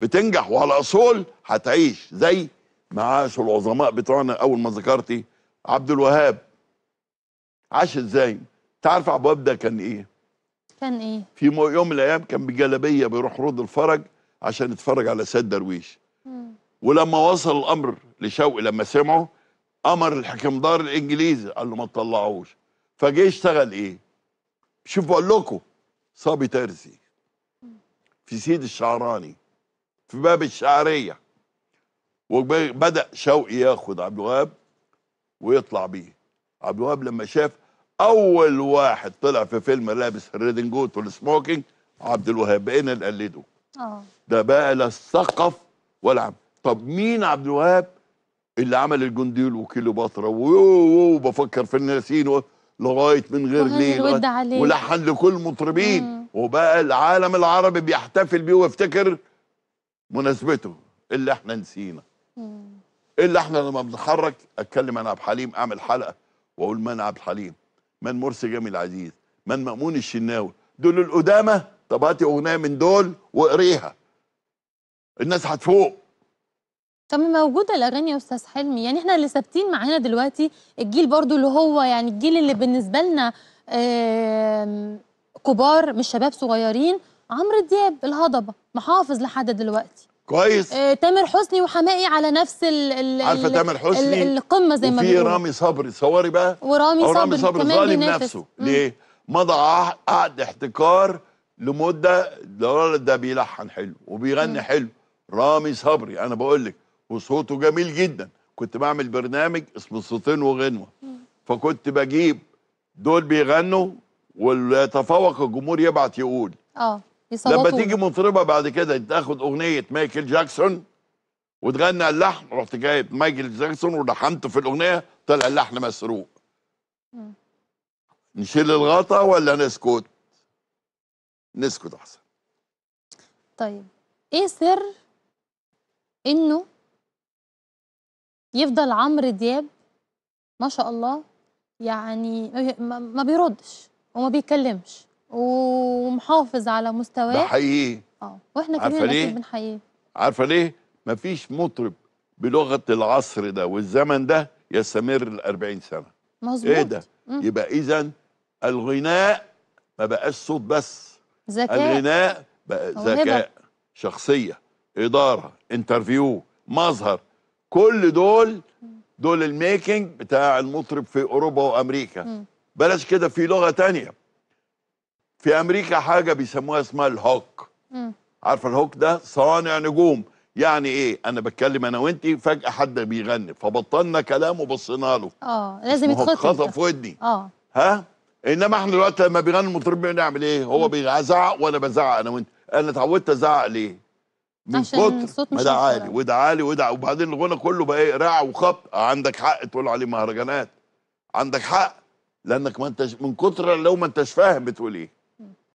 بتنجح وعلى اصول هتعيش زي ما عاشوا العظماء بتوعنا اول ما ذكرتي عبد الوهاب عاش ازاي؟ تعرف عبد الوهاب ده كان ايه؟ كان ايه؟ في يوم من الايام كان بجلبيه بيروح رود الفرج عشان يتفرج على سيد درويش. ولما وصل الامر لشوقي لما سمعه امر الحكمدار الانجليزي قال له ما تطلعوش فجه يشتغل ايه؟ شوف بقول لكم صابي ترزي في سيد الشعراني في باب الشعريه وبدا شوقي ياخد عبد الوهاب ويطلع بيه عبد الوهاب لما شاف اول واحد طلع في فيلم لابس الريدنجوت والسموكينج عبد الوهاب بقينا نقلده اه ده بقى لا الثقف ولا عم طب مين عبد الوهاب اللي عمل الجنديل وكيلوباترا وبفكر في الناسين و... لغايه من غير ليه ولحن لكل المطربين وبقى العالم العربي بيحتفل بيه ويفتكر مناسبته اللي احنا نسينا اللي احنا لما بنتحرك اتكلم انا عبد الحليم اعمل حلقه واقول من عبد الحليم من مرسي جميل عزيز من مأمون الشناوي دول القدامى طب هاتي اغنيه من دول واقريها الناس هتفوق طب موجوده الاغاني يا استاذ حلمي يعني احنا اللي ثابتين معانا دلوقتي الجيل برضو اللي هو يعني الجيل اللي بالنسبه لنا كبار مش شباب صغيرين عمرو دياب الهضبه محافظ لحد دلوقتي كويس آه تامر حسني وحماقي على نفس ال ال عارفه تامر حسني القمه زي ما بيقولوا رامي صبري صوري بقى ورامي صبري رامي صبري ظالم نفسه مم. ليه؟ مضى قعد احتكار لمده الولد ده بيلحن حلو وبيغني مم. حلو رامي صبري انا بقول لك وصوته جميل جدا كنت بعمل برنامج اسمه صوتين وغنوه فكنت بجيب دول بيغنوا ويتفوق الجمهور يبعت يقول اه لما تيجي مطربه بعد كده تاخد اغنيه مايكل جاكسون وتغني اللحن رحت جايب مايكل جاكسون ولحنته في الاغنيه طلع اللحن مسروق نشيل الغطا ولا نسكت نسكت احسن طيب ايه سر انه يفضل عمرو دياب ما شاء الله يعني ما بيردش وما بيتكلمش ومحافظ على مستواه ده حقيقي اه واحنا كمان بنحييه عارفه ليه؟ مفيش مطرب بلغه العصر ده والزمن ده يستمر ال 40 سنه مظبوط ايه ده؟ مم. يبقى اذا الغناء ما بقاش صوت بس ذكاء الغناء بقى ذكاء شخصيه اداره انترفيو مظهر كل دول دول الميكنج بتاع المطرب في اوروبا وامريكا بلاش كده في لغه ثانيه في امريكا حاجه بيسموها اسمها الهوك عارفه الهوك ده صانع نجوم يعني ايه انا بتكلم انا وانت فجاه حد بيغني فبطلنا كلام وبصينا له اه لازم يتخطف خطف ودني اه ها انما احنا دلوقتي لما بيغني المطرب بنعمل ايه هو بيزعق وانا بزعق انا وانت انا اتعودت ازعق ليه من كتر ما ده عالي وده عالي وده وبعدين الغنى كله بقى ايه راع وخبط عندك حق تقول عليه مهرجانات عندك حق لانك ما انتش من كتر لو ما انتش فاهم بتقول ايه